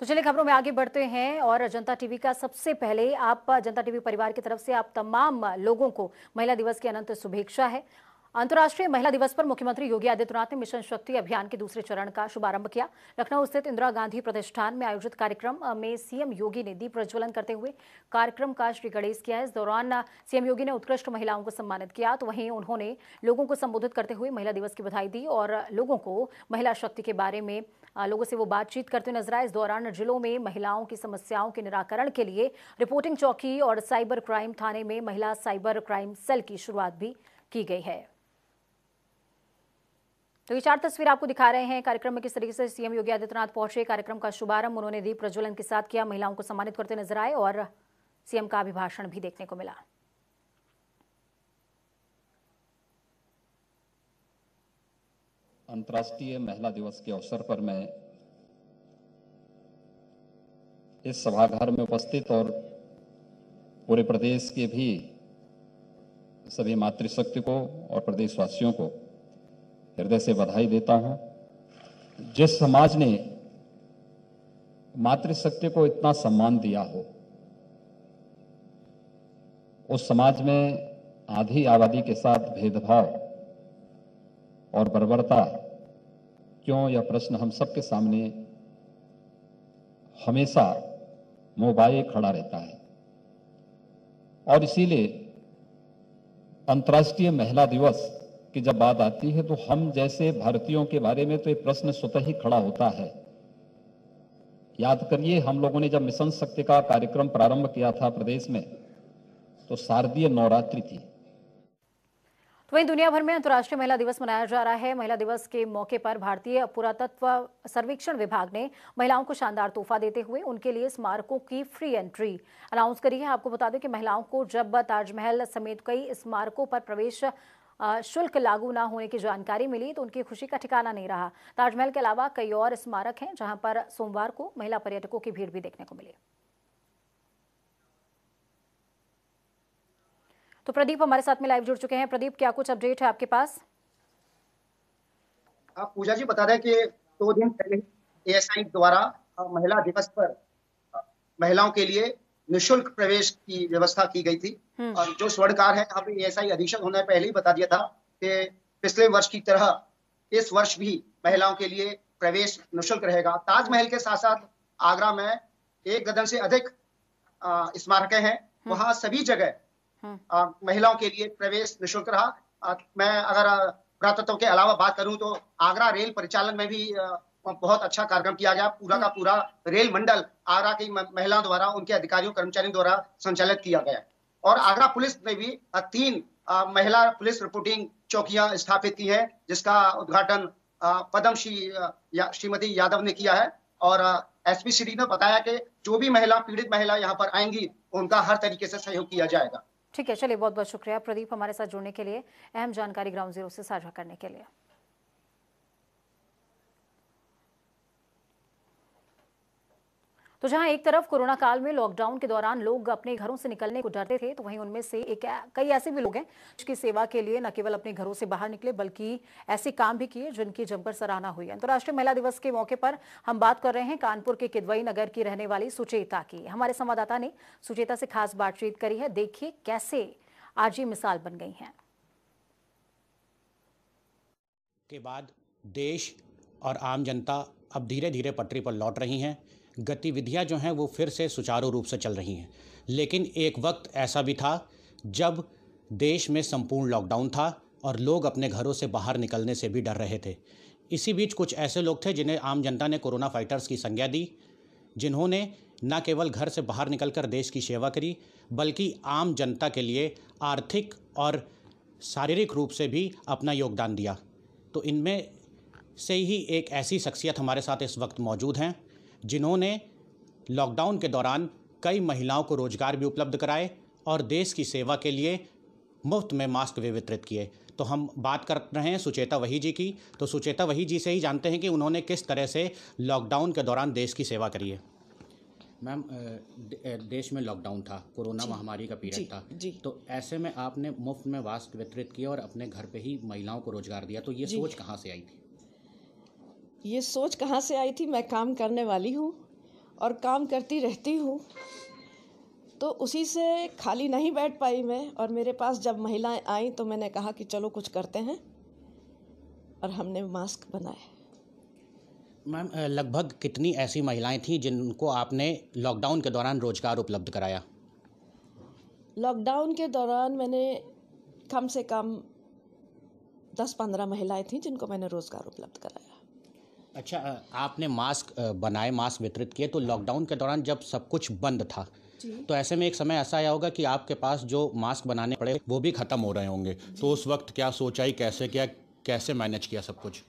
तो चलिए खबरों में आगे बढ़ते हैं और जनता टीवी का सबसे पहले आप जनता टीवी परिवार की तरफ से आप तमाम लोगों को महिला दिवस की अनंत शुभेच्छा है अंतर्राष्ट्रीय महिला दिवस पर मुख्यमंत्री योगी आदित्यनाथ ने मिशन शक्ति अभियान के दूसरे चरण का शुभारंभ किया लखनऊ स्थित इंदिरा गांधी प्रतिष्ठान में आयोजित कार्यक्रम में सीएम योगी ने दीप प्रज्वलन करते हुए कार्यक्रम का श्री गणेश किया इस दौरान सीएम योगी ने उत्कृष्ट महिलाओं को सम्मानित किया तो वहीं उन्होंने लोगों को संबोधित करते हुए महिला दिवस की बधाई दी और लोगों को महिला शक्ति के बारे में लोगों से वो बातचीत करते हुए नजर आए इस दौरान जिलों में महिलाओं की समस्याओं के निराकरण के लिए रिपोर्टिंग चौकी और साइबर क्राइम थाने में महिला साइबर क्राइम सेल की शुरुआत भी की गई है तो ये चार तस्वीर आपको दिखा रहे हैं कार्यक्रम में किस तरीके से सीएम योगी आदित्यनाथ पहुंचे कार्यक्रम का शुभारंभ उन्होंने दीप प्रज्वलन के साथ किया महिलाओं को सम्मानित करते नजर आए और सीएम का अभिभाषण भी देखने को मिला अंतर्राष्ट्रीय महिला दिवस के अवसर पर मैं इस सभागार में उपस्थित और पूरे प्रदेश के भी सभी मातृशक्ति को और प्रदेशवासियों को हृदय से बधाई देता हूं जिस समाज ने मातृशक्ति को इतना सम्मान दिया हो उस समाज में आधी आबादी के साथ भेदभाव और बर्बरता क्यों यह प्रश्न हम सबके सामने हमेशा मोबाइल खड़ा रहता है और इसीलिए अंतर्राष्ट्रीय महिला दिवस की जब बात आती है तो हम जैसे भारतीयों के बारे में तो ये प्रश्न स्वतः ही खड़ा होता है याद करिए हम लोगों ने जब मिशन शक्ति का कार्यक्रम प्रारंभ किया था प्रदेश में तो शारदीय नवरात्रि थी वहीं दुनिया भर में अंतर्राष्ट्रीय महिला दिवस मनाया जा रहा है महिला दिवस के मौके पर भारतीय पुरातत्व सर्वेक्षण विभाग ने महिलाओं को शानदार तोहफा देते हुए उनके लिए स्मारकों की फ्री एंट्री अनाउंस करी है आपको बता दें कि महिलाओं को जब ताजमहल समेत कई स्मारकों पर प्रवेश शुल्क लागू न होने की जानकारी मिली तो उनकी खुशी का ठिकाना नहीं रहा ताजमहल के अलावा कई और स्मारक हैं जहां पर सोमवार को महिला पर्यटकों की भीड़ भी देखने को मिली तो प्रदीप हमारे साथ में लाइव जुड़ चुके हैं प्रदीप क्या कुछ अपडेट है आपके पास आप पूजा जी बता रहे कि दो दिन पहले एएसआई द्वारा महिला दिवस पर महिलाओं के लिए निशुल्क प्रवेश की व्यवस्था की गई थी हम्म। और जो स्वर्णकार है यहाँ पे एएसआई अधीक्षक होने पहले ही बता दिया था कि पिछले वर्ष की तरह इस वर्ष भी महिलाओं के लिए प्रवेश निःशुल्क रहेगा ताजमहल के साथ साथ आगरा में एक गदन से अधिक स्मारक है हम्म। वहां सभी जगह हम्म। महिलाओं के लिए प्रवेश निःशुल्क रहा मैं अगर पुरातत्व के अलावा बात करूं तो आगरा रेल परिचालन में भी बहुत अच्छा कार्यक्रम किया गया पूरा का हम्म। पूरा रेल मंडल आगरा की महिलाओं द्वारा उनके अधिकारियों कर्मचारियों द्वारा संचालित किया गया और आगरा पुलिस ने भी तीन महिला पुलिस रिपोर्टिंग चौकियां स्थापित की है जिसका उद्घाटन पद्मश्री या, श्रीमती यादव ने किया है और एसपी श्री ने बताया कि जो भी महिला पीड़ित महिला यहाँ पर आएंगी उनका हर तरीके से सहयोग किया जाएगा ठीक है चलिए बहुत बहुत शुक्रिया प्रदीप हमारे साथ जुड़ने के लिए अहम जानकारी ग्राउंड जीरो से साझा करने के लिए तो जहां एक तरफ कोरोना काल में लॉकडाउन के दौरान लोग अपने घरों से निकलने को डरते थे तो वहीं उनमें से एक कई ऐसे भी लोग हैं जिसकी सेवा के लिए न केवल अपने घरों से बाहर निकले बल्कि ऐसे काम भी किए जिनकी जमकर सराहना हुई अंतर्राष्ट्रीय तो महिला दिवस के मौके पर हम बात कर रहे हैं कानपुर के किदवई नगर की रहने वाली सुचेता की हमारे संवाददाता ने सुचेता से खास बातचीत करी है देखिए कैसे आज ये मिसाल बन गई है के बाद देश और आम जनता अब धीरे धीरे पटरी पर लौट रही हैं गतिविधियां जो हैं वो फिर से सुचारू रूप से चल रही हैं लेकिन एक वक्त ऐसा भी था जब देश में संपूर्ण लॉकडाउन था और लोग अपने घरों से बाहर निकलने से भी डर रहे थे इसी बीच कुछ ऐसे लोग थे जिन्हें आम जनता ने कोरोना फाइटर्स की संज्ञा दी जिन्होंने न केवल घर से बाहर निकलकर देश की सेवा करी बल्कि आम जनता के लिए आर्थिक और शारीरिक रूप से भी अपना योगदान दिया तो इनमें से ही एक ऐसी शख्सियत हमारे साथ इस वक्त मौजूद हैं जिन्होंने लॉकडाउन के दौरान कई महिलाओं को रोजगार भी उपलब्ध कराए और देश की सेवा के लिए मुफ्त में मास्क भी वितरित किए तो हम बात कर रहे हैं सुचेता वही जी की तो सुचेता वही जी से ही जानते हैं कि उन्होंने किस तरह से लॉकडाउन के दौरान देश की सेवा करी है मैम देश में लॉकडाउन था कोरोना महामारी का पीरियड था जी। तो ऐसे में आपने मुफ्त में मास्क वितरित किया और अपने घर पे ही महिलाओं को रोजगार दिया तो ये सोच कहाँ से आई थी ये सोच कहाँ से आई थी मैं काम करने वाली हूँ और काम करती रहती हूँ तो उसी से खाली नहीं बैठ पाई मैं और मेरे पास जब महिलाएं आई तो मैंने कहा कि चलो कुछ करते हैं और हमने मास्क बनाए मैम लगभग कितनी ऐसी महिलाएं थीं जिनको आपने लॉकडाउन के दौरान रोज़गार उपलब्ध कराया लॉकडाउन के दौरान मैंने कम से कम दस पंद्रह महिलाएं थीं जिनको मैंने रोज़गार उपलब्ध कराया अच्छा आपने मास्क बनाए मास्क वितरित किए तो लॉकडाउन के दौरान जब सब कुछ बंद था तो ऐसे में एक समय ऐसा आया होगा कि आपके पास जो मास्क बनाने पड़े वो भी ख़त्म हो रहे होंगे तो उस वक्त क्या सोचा ही कैसे क्या कैसे मैनेज किया सब कुछ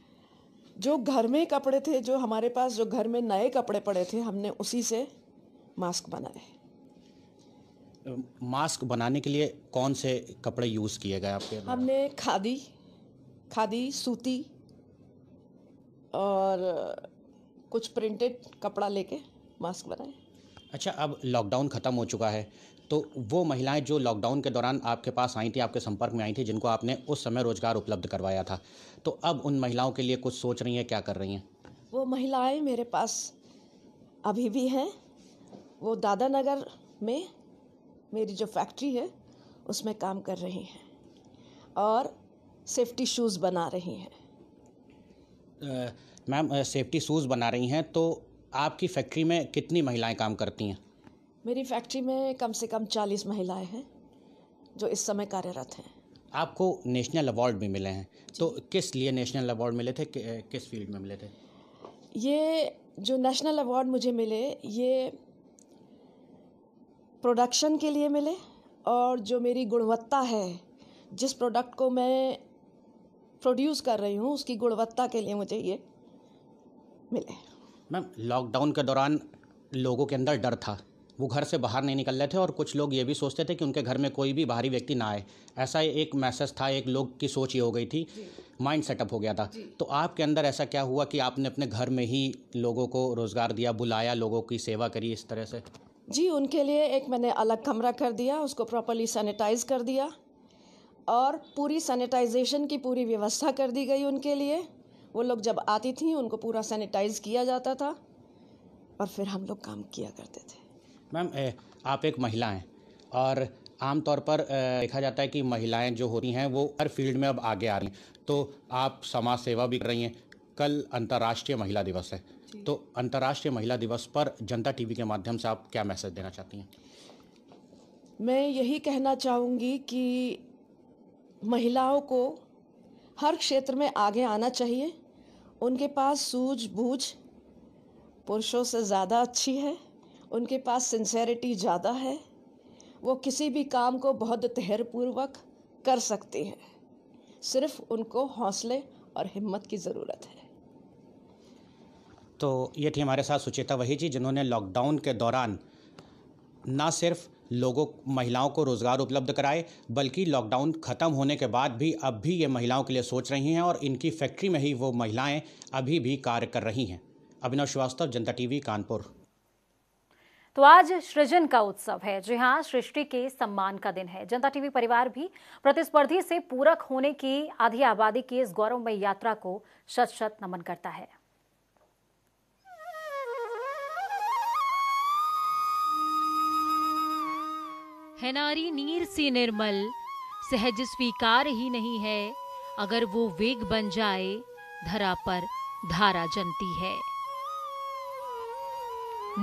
जो घर में कपड़े थे जो हमारे पास जो घर में नए कपड़े पड़े थे हमने उसी से मास्क बनाए मास्क बनाने के लिए कौन से कपड़े यूज़ किए गए आपके हमने खादी खादी सूती और कुछ प्रिंटेड कपड़ा लेके मास्क बनाए अच्छा अब लॉकडाउन ख़त्म हो चुका है तो वो महिलाएं जो लॉकडाउन के दौरान आपके पास आई थी आपके संपर्क में आई थी जिनको आपने उस समय रोज़गार उपलब्ध करवाया था तो अब उन महिलाओं के लिए कुछ सोच रही हैं क्या कर रही हैं वो महिलाएं मेरे पास अभी भी हैं वो दादा नगर में मेरी जो फैक्ट्री है उसमें काम कर रही हैं और सेफ्टी शूज़ बना रही हैं मैम सेफ्टी शूज़ बना रही हैं तो आपकी फैक्ट्री में कितनी महिलाएं काम करती हैं मेरी फैक्ट्री में कम से कम चालीस महिलाएं हैं जो इस समय कार्यरत हैं आपको नेशनल अवार्ड भी मिले हैं तो किस लिए नेशनल अवार्ड मिले थे कि, किस फील्ड में मिले थे ये जो नेशनल अवार्ड मुझे मिले ये प्रोडक्शन के लिए मिले और जो मेरी गुणवत्ता है जिस प्रोडक्ट को मैं प्रोड्यूस कर रही हूँ उसकी गुणवत्ता के लिए मुझे ये मिले मैम लॉकडाउन के दौरान लोगों के अंदर डर था वो घर से बाहर नहीं निकल रहे थे और कुछ लोग ये भी सोचते थे कि उनके घर में कोई भी बाहरी व्यक्ति ना आए ऐसा एक मैसेज था एक लोग की सोच ये हो गई थी माइंड सेटअप हो गया था तो आपके अंदर ऐसा क्या हुआ कि आपने अपने घर में ही लोगों को रोज़गार दिया बुलाया लोगों की सेवा करी इस तरह से जी उनके लिए एक मैंने अलग कमरा कर दिया उसको प्रॉपरली सैनिटाइज कर दिया और पूरी सैनिटाइजेशन की पूरी व्यवस्था कर दी गई उनके लिए वो लोग जब आती थी उनको पूरा सैनिटाइज किया जाता था और फिर हम लोग काम किया करते थे मैम आप एक महिला हैं और आमतौर पर देखा जाता है कि महिलाएं जो होती हैं वो हर फील्ड में अब आगे आ रही हैं तो आप समाज सेवा भी कर रही हैं कल अंतर्राष्ट्रीय महिला दिवस है तो अंतर्राष्ट्रीय महिला दिवस पर जनता टीवी के माध्यम से आप क्या मैसेज देना चाहती हैं मैं यही कहना चाहूँगी कि महिलाओं को हर क्षेत्र में आगे आना चाहिए उनके पास सूझबूझ पुरुषों से ज़्यादा अच्छी है उनके पास सिंसेरिटी ज़्यादा है वो किसी भी काम को बहुत धैर्यपूर्वक कर सकती हैं सिर्फ उनको हौसले और हिम्मत की ज़रूरत है तो ये थी हमारे साथ सुचेता वही जी जिन्होंने लॉकडाउन के दौरान ना सिर्फ लोगों महिलाओं को रोज़गार उपलब्ध कराए बल्कि लॉकडाउन ख़त्म होने के बाद भी अब भी ये महिलाओं के लिए सोच रही हैं और इनकी फैक्ट्री में ही वो महिलाएं अभी भी कार्य कर रही हैं अभिनव श्रीवास्तव जनता टीवी कानपुर तो आज सृजन का उत्सव है जी हाँ सृष्टि के सम्मान का दिन है जनता टीवी परिवार भी प्रतिस्पर्धी से पूरक होने की आधी आबादी की इस गौरवमय यात्रा को शत शत नमन करता है है नारी नीर सी निर्मल सहज स्वीकार ही नहीं है अगर वो वेग बन जाए धरा पर धारा जनती है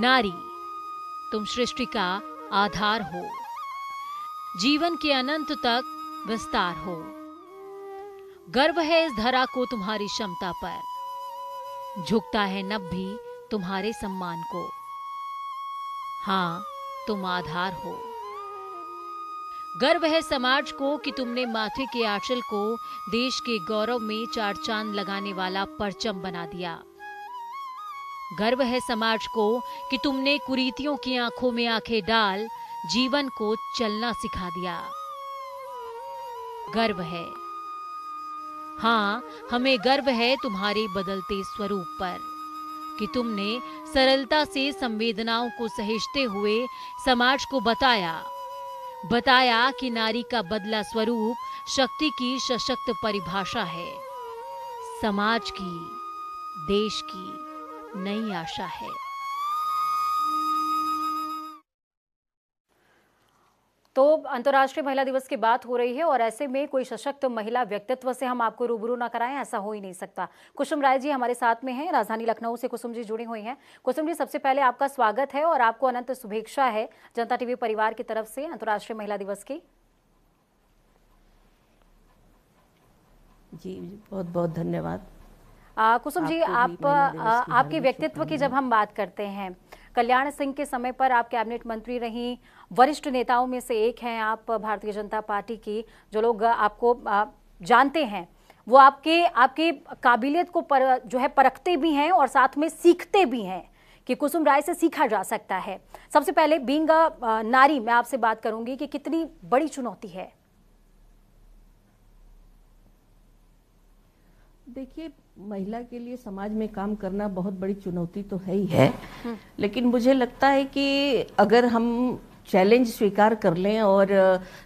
नारी तुम सृष्टि का आधार हो जीवन के अनंत तक विस्तार हो गर्व है इस धरा को तुम्हारी क्षमता पर झुकता है नब भी तुम्हारे सम्मान को हां तुम आधार हो गर्व है समाज को कि तुमने माथे के आंचल को देश के गौरव में चार चांद लगाने वाला परचम बना दिया गर्व है समाज को कि तुमने कुरीतियों की आंखों में आंखें डाल जीवन को चलना सिखा दिया गर्व है हाँ हमें गर्व है तुम्हारे बदलते स्वरूप पर कि तुमने सरलता से संवेदनाओं को सहेजते हुए समाज को बताया बताया कि नारी का बदला स्वरूप शक्ति की सशक्त परिभाषा है समाज की देश की नई आशा है तो अंतर्राष्ट्रीय महिला दिवस की बात हो रही है और ऐसे में कोई सशक्त महिला व्यक्तित्व से हम आपको रूबरू ना कराएं ऐसा हो ही नहीं सकता कुसुम राय जी हमारे साथ में हैं राजधानी लखनऊ से कुसुम जी जुड़ी हुई हैं कुसुम जी सबसे पहले आपका स्वागत है और आपको अनंत शुभेक्षा है जनता टीवी परिवार की तरफ से अंतर्राष्ट्रीय महिला दिवस की जी बहुत बहुत धन्यवाद कुसुम जी आप आपके व्यक्तित्व की जब हम बात करते हैं कल्याण सिंह के समय पर आप कैबिनेट मंत्री रहीं वरिष्ठ नेताओं में से एक हैं आप भारतीय जनता पार्टी की जो लोग आपको जानते हैं वो आपके आपके काबिलियत को पर जो है परखते भी हैं और साथ में सीखते भी हैं कि कुसुम राय से सीखा जा सकता है सबसे पहले बींग नारी मैं आपसे बात करूंगी कि कितनी बड़ी चुनौती है देखिए महिला के लिए समाज में काम करना बहुत बड़ी चुनौती तो है ही है हम्म। लेकिन मुझे लगता है कि अगर हम चैलेंज स्वीकार कर लें और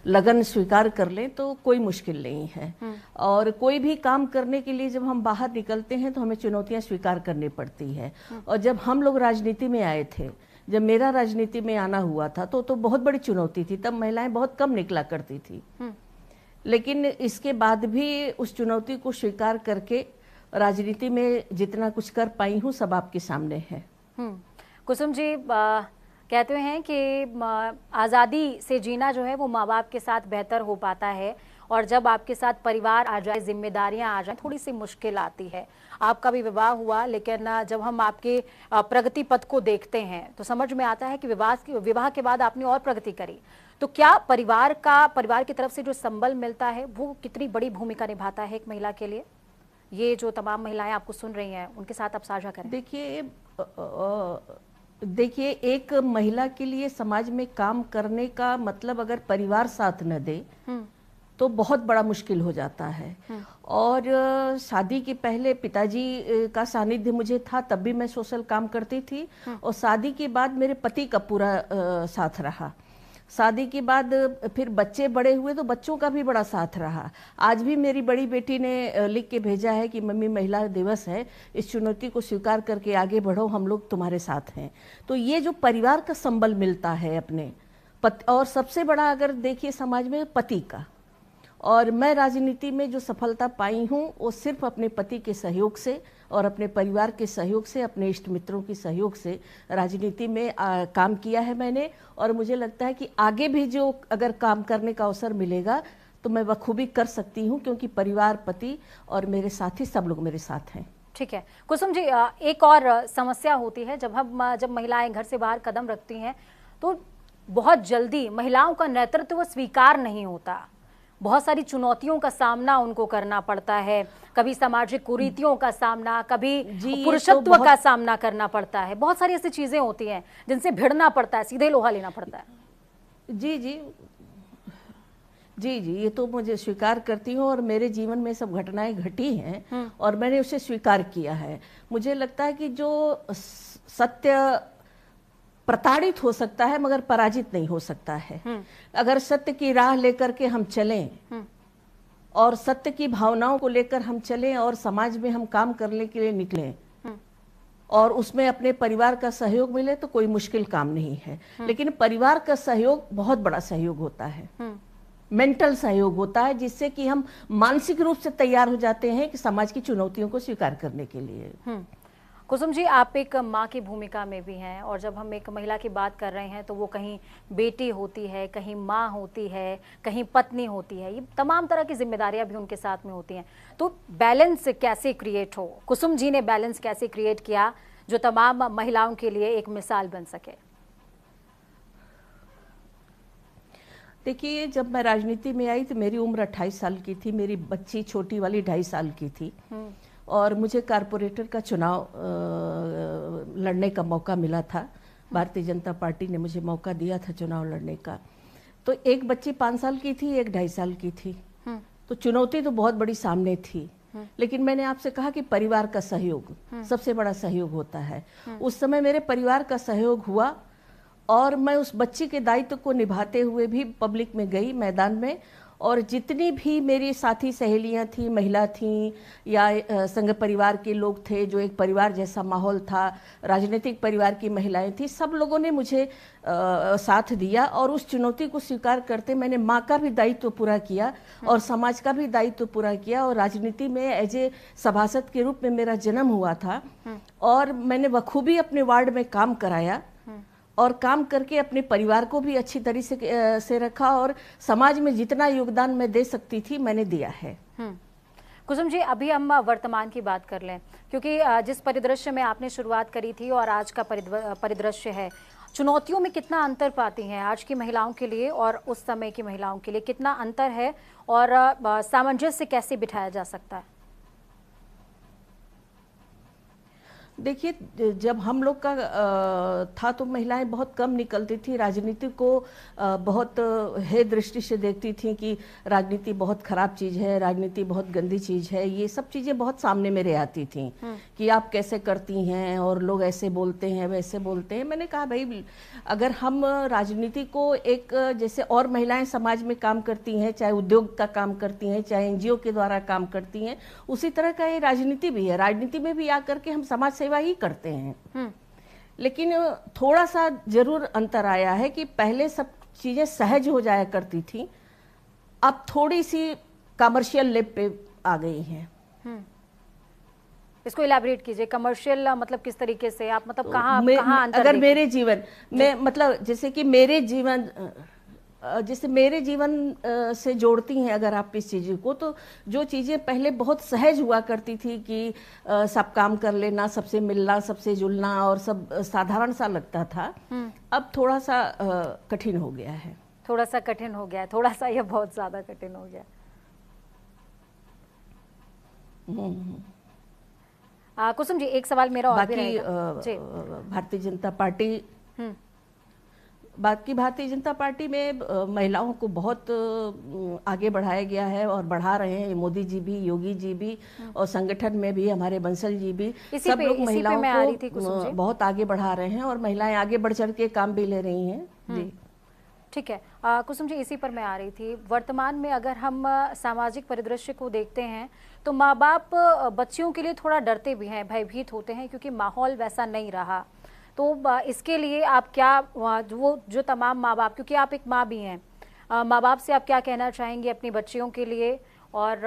लगन स्वीकार कर लें तो कोई मुश्किल नहीं है हम्म। और कोई भी काम करने के लिए जब हम बाहर निकलते हैं तो हमें चुनौतियां स्वीकार करनी पड़ती है हम्म। और जब हम लोग राजनीति में आए थे जब मेरा राजनीति में आना हुआ था तो तो बहुत बड़ी चुनौती थी तब महिलाएं बहुत कम निकला करती थी लेकिन इसके बाद भी उस चुनौती को स्वीकार करके राजनीति में जितना कुछ कर पाई हूँ सब आपके सामने है हम्म। कुसुम जी आ, कहते हैं कि आज़ादी से जीना जो है वो माँ बाप के साथ बेहतर हो पाता है और जब आपके साथ परिवार आ जाए जिम्मेदारियां आ जाए थोड़ी सी मुश्किल आती है आपका भी विवाह हुआ लेकिन जब हम आपके प्रगति पथ को देखते हैं तो समझ में आता है कि विवाह की विवाह के बाद आपने और प्रगति करी तो क्या परिवार का परिवार की तरफ से जो संबल मिलता है वो कितनी बड़ी भूमिका निभाता है एक महिला के लिए ये जो तमाम महिलाएं आपको सुन रही हैं उनके साथ आप साझा करें देखिए देखिए एक महिला के लिए समाज में काम करने का मतलब अगर परिवार साथ न दे हम्म। तो बहुत बड़ा मुश्किल हो जाता है हम्म। और शादी के पहले पिताजी का सानिध्य मुझे था तब भी मैं सोशल काम करती थी हम्म। और शादी के बाद मेरे पति का पूरा साथ रहा शादी के बाद फिर बच्चे बड़े हुए तो बच्चों का भी बड़ा साथ रहा आज भी मेरी बड़ी बेटी ने लिख के भेजा है कि मम्मी महिला दिवस है इस चुनौती को स्वीकार करके आगे बढ़ो हम लोग तुम्हारे साथ हैं तो ये जो परिवार का संबल मिलता है अपने पत, और सबसे बड़ा अगर देखिए समाज में पति का और मैं राजनीति में जो सफलता पाई हूँ वो सिर्फ अपने पति के सहयोग से और अपने परिवार के सहयोग से अपने इष्ट मित्रों के सहयोग से राजनीति में आ, काम किया है मैंने और मुझे लगता है कि आगे भी जो अगर काम करने का अवसर मिलेगा तो मैं बखूबी कर सकती हूँ क्योंकि परिवार पति और मेरे साथी सब लोग मेरे साथ हैं ठीक है कुसुम जी एक और समस्या होती है जब हम जब महिलाएं घर से बाहर कदम रखती हैं तो बहुत जल्दी महिलाओं का नेतृत्व स्वीकार नहीं होता बहुत सारी चुनौतियों का सामना उनको करना पड़ता है कभी सामाजिक कुरीतियों का सामना कभी तो पुरुषत्व तो का सामना करना पड़ता है बहुत सारी ऐसी चीजें होती हैं जिनसे भिड़ना पड़ता है सीधे लोहा लेना पड़ता है जी जी जी जी ये तो मुझे स्वीकार करती हूँ और मेरे जीवन में सब घटनाएं घटी हैं हम्म। और मैंने उसे स्वीकार किया है मुझे लगता है कि जो सत्य प्रताड़ित हो सकता है मगर पराजित नहीं हो सकता है हम्म। अगर सत्य की राह लेकर के हम चलें हम्म। और सत्य की भावनाओं को लेकर हम चलें और समाज में हम काम करने के लिए निकलें हम्म। और उसमें अपने परिवार का सहयोग मिले तो कोई मुश्किल काम नहीं है लेकिन परिवार का सहयोग बहुत बड़ा सहयोग होता है मेंटल सहयोग होता है जिससे कि हम मानसिक रूप से तैयार हो जाते हैं कि समाज की चुनौतियों को स्वीकार करने के लिए कुसुम जी आप एक माँ की भूमिका में भी हैं और जब हम एक महिला की बात कर रहे हैं तो वो कहीं बेटी होती है कहीं माँ होती है कहीं पत्नी होती है ये तमाम तरह की जिम्मेदारियां भी उनके साथ में होती हैं तो बैलेंस कैसे क्रिएट हो कुसुम जी ने बैलेंस कैसे क्रिएट किया जो तमाम महिलाओं के लिए एक मिसाल बन सके देखिए जब मैं राजनीति में आई तो मेरी उम्र अट्ठाईस साल की थी मेरी बच्ची छोटी वाली ढाई साल की थी हम्म। और मुझे कारपोरेटर का चुनाव लड़ने का मौका मिला था भारतीय जनता पार्टी ने मुझे मौका दिया था चुनाव लड़ने का तो एक बच्ची पाँच साल की थी एक ढाई साल की थी हम्म। तो चुनौती तो बहुत बड़ी सामने थी हम्म। लेकिन मैंने आपसे कहा कि परिवार का सहयोग हम्म। सबसे बड़ा सहयोग होता है उस समय मेरे परिवार का सहयोग हुआ और मैं उस बच्ची के दायित्व को निभाते हुए भी पब्लिक में गई मैदान में और जितनी भी मेरी साथी सहेलियां थी महिला थीं या संघ परिवार के लोग थे जो एक परिवार जैसा माहौल था राजनीतिक परिवार की महिलाएं थी सब लोगों ने मुझे आ, साथ दिया और उस चुनौती को स्वीकार करते मैंने माँ का भी दायित्व तो पूरा किया हम्म। और समाज का भी दायित्व तो पूरा किया और राजनीति में एज ए सभासद के रूप में मेरा जन्म हुआ था हम्म। और मैंने बखूबी अपने वार्ड में काम कराया और काम करके अपने परिवार को भी अच्छी तरीके से, से रखा और समाज में जितना योगदान मैं दे सकती थी मैंने दिया है हम्म। कुसुम जी अभी हम वर्तमान की बात कर लें क्योंकि जिस परिदृश्य में आपने शुरुआत करी थी और आज का परिदृश्य है चुनौतियों में कितना अंतर पाती हैं आज की महिलाओं के लिए और उस समय की महिलाओं के लिए कितना अंतर है और सामंजस्य कैसे बिठाया जा सकता है देखिए जब हम लोग का था तो महिलाएं बहुत कम निकलती थी राजनीति को बहुत हे दृष्टि से देखती थी कि राजनीति बहुत खराब चीज़ है राजनीति बहुत गंदी चीज़ है ये सब चीज़ें बहुत सामने मेरे आती थी हम्म। कि आप कैसे करती हैं और लोग ऐसे बोलते हैं वैसे बोलते हैं मैंने कहा भाई अगर हम राजनीति को एक जैसे और महिलाएं समाज में काम करती हैं चाहे उद्योग का काम करती हैं चाहे एनजीओ के द्वारा काम करती हैं उसी तरह का ये राजनीति भी है राजनीति में भी आकर के हम समाज से कार्यवाही करते हैं हम्म। लेकिन थोड़ा सा जरूर अंतर आया है कि पहले सब चीज़ें सहज हो जाया करती थी अब थोड़ी सी कमर्शियल लेप पे आ गई है हम्म। इसको इलाबरेट कीजिए कमर्शियल मतलब किस तरीके से आप मतलब कहाँ तो कहाँ अगर मेरे जीवन मैं मतलब जैसे कि मेरे जीवन जैसे मेरे जीवन से जोड़ती हैं अगर आप इस चीज़ को तो जो चीज़ें पहले बहुत सहज हुआ करती थी कि सब काम कर लेना सबसे मिलना सबसे जुलना और सब साधारण सा लगता था हम्म। अब थोड़ा सा कठिन हो गया है थोड़ा सा कठिन हो गया है थोड़ा सा यह बहुत ज़्यादा कठिन हो गया हम्म। कुसुम जी एक सवाल मेरा और बाकी भारतीय जनता पार्टी हम्म। बाकी भारतीय जनता पार्टी में महिलाओं को बहुत आगे बढ़ाया गया है और बढ़ा रहे हैं मोदी जी भी योगी जी भी हाँ। और संगठन में भी हमारे बंसल जी भी सब लोग महिलाओं को बहुत आगे बढ़ा रहे हैं और महिलाएं आगे बढ़ चढ़ के काम भी ले रही हैं हम्म। जी ठीक है कुसुम जी इसी पर मैं आ रही थी वर्तमान में अगर हम सामाजिक परिदृश्य को देखते हैं तो माँ बाप बच्चियों के लिए थोड़ा डरते भी हैं भयभीत होते हैं क्योंकि माहौल वैसा नहीं रहा तो इसके लिए आप क्या वो जो तमाम माँ बाप क्योंकि आप एक माँ भी हैं माँ बाप से आप क्या कहना चाहेंगे अपनी बच्चियों के लिए और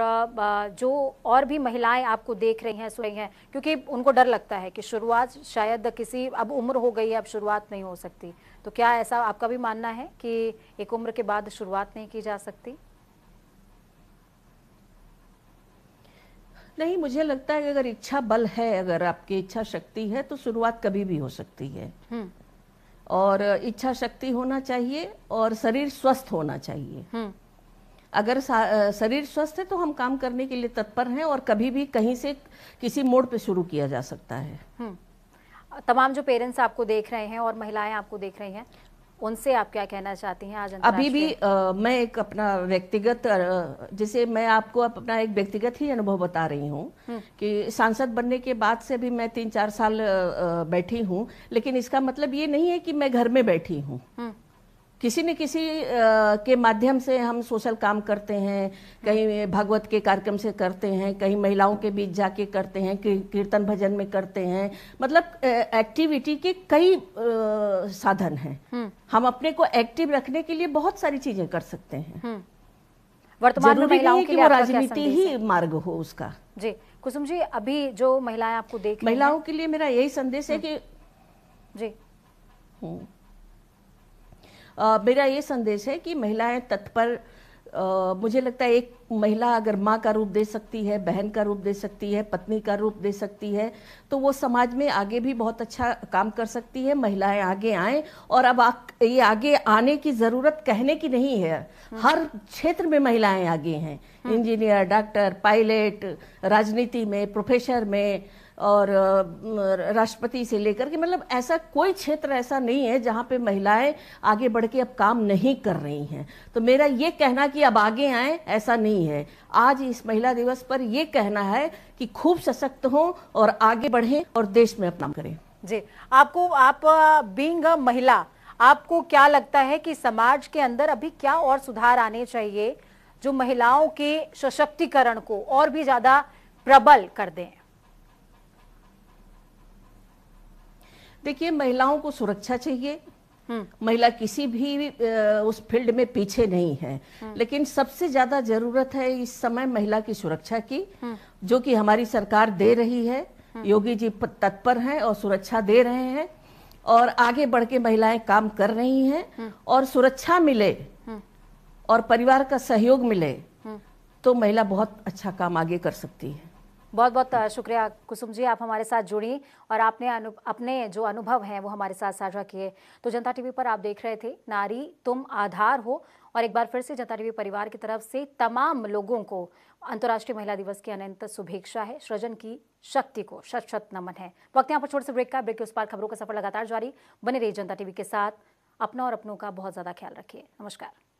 जो और भी महिलाएं आपको देख रही हैं सुन रही हैं क्योंकि उनको डर लगता है कि शुरुआत शायद किसी अब उम्र हो गई है अब शुरुआत नहीं हो सकती तो क्या ऐसा आपका भी मानना है कि एक उम्र के बाद शुरुआत नहीं की जा सकती नहीं मुझे लगता है अगर इच्छा बल है अगर आपकी इच्छा शक्ति है तो शुरुआत कभी भी हो सकती है हम्म। और इच्छा शक्ति होना चाहिए और शरीर स्वस्थ होना चाहिए हम्म। अगर शरीर स्वस्थ है तो हम काम करने के लिए तत्पर हैं और कभी भी कहीं से किसी मोड़ पे शुरू किया जा सकता है हम्म। तमाम जो पेरेंट्स आपको देख रहे हैं और महिलाएं आपको देख रही हैं उनसे आप क्या कहना चाहती हैं आज अभी भी आ, मैं एक अपना व्यक्तिगत जैसे मैं आपको अपना एक व्यक्तिगत ही अनुभव बता रही हूँ हम्म। कि सांसद बनने के बाद से भी मैं तीन चार साल बैठी हूँ लेकिन इसका मतलब ये नहीं है कि मैं घर में बैठी हूँ हम्म। किसी न किसी के माध्यम से हम सोशल काम करते हैं कहीं भगवत के कार्यक्रम से करते हैं कहीं महिलाओं के बीच जाके करते हैं कीर्तन भजन में करते हैं मतलब एक्टिविटी के कई साधन हैं हम्म। हम अपने को एक्टिव रखने के लिए बहुत सारी चीजें कर सकते हैं हम्म। वर्तमान में महिलाओं के वो राजनीति ही मार्ग हो उसका जी कुसुम जी अभी जो महिलाएं आपको देख महिलाओं के लिए मेरा यही संदेश है हम्म। कि जी मेरा ये संदेश है कि महिलाएं तत्पर मुझे लगता है एक महिला अगर माँ का रूप दे सकती है बहन का रूप दे सकती है पत्नी का रूप दे सकती है तो वो समाज में आगे भी बहुत अच्छा काम कर सकती है महिलाएं आगे आए और अब आ, ये आगे आने की जरूरत कहने की नहीं है हम्म। हर क्षेत्र में महिलाएं आगे हैं हम्म। इंजीनियर डॉक्टर पायलट राजनीति में प्रोफेसर में और राष्ट्रपति से लेकर के मतलब ऐसा कोई क्षेत्र ऐसा नहीं है जहाँ पे महिलाएं आगे बढ़ के अब काम नहीं कर रही हैं तो मेरा ये कहना कि अब आगे आए ऐसा नहीं है आज इस महिला दिवस पर यह कहना है कि खूब सशक्त हों और आगे बढ़ें और देश में अपना करें जी आपको आप बींग महिला आपको क्या लगता है कि समाज के अंदर अभी क्या और सुधार आने चाहिए जो महिलाओं के सशक्तिकरण को और भी ज्यादा प्रबल कर दें देखिए महिलाओं को सुरक्षा चाहिए हम्म। महिला किसी भी उस फील्ड में पीछे नहीं है हम्म। लेकिन सबसे ज्यादा जरूरत है इस समय महिला की सुरक्षा की हम्म। जो कि हमारी सरकार दे रही है योगी जी तत्पर हैं और सुरक्षा दे रहे हैं और आगे बढ़ के महिलाएं काम कर रही हैं और सुरक्षा मिले और परिवार का सहयोग मिले तो महिला बहुत अच्छा काम आगे कर सकती है बहुत बहुत शुक्रिया कुसुम जी आप हमारे साथ जुड़ी और आपने अनु, अपने जो अनुभव हैं वो हमारे साथ साझा किए तो जनता टीवी पर आप देख रहे थे नारी तुम आधार हो और एक बार फिर से जनता टीवी परिवार की तरफ से तमाम लोगों को अंतर्राष्ट्रीय महिला दिवस की अनंत शुभेच्छा है सृजन की शक्ति को शत शत नमन है तो वक्त यहाँ पर छोटे से ब्रेक का ब्रेक के उस पार खबरों का सफर लगातार जारी बने रही जनता टीवी के साथ अपना और अपनों का बहुत ज़्यादा ख्याल रखिए नमस्कार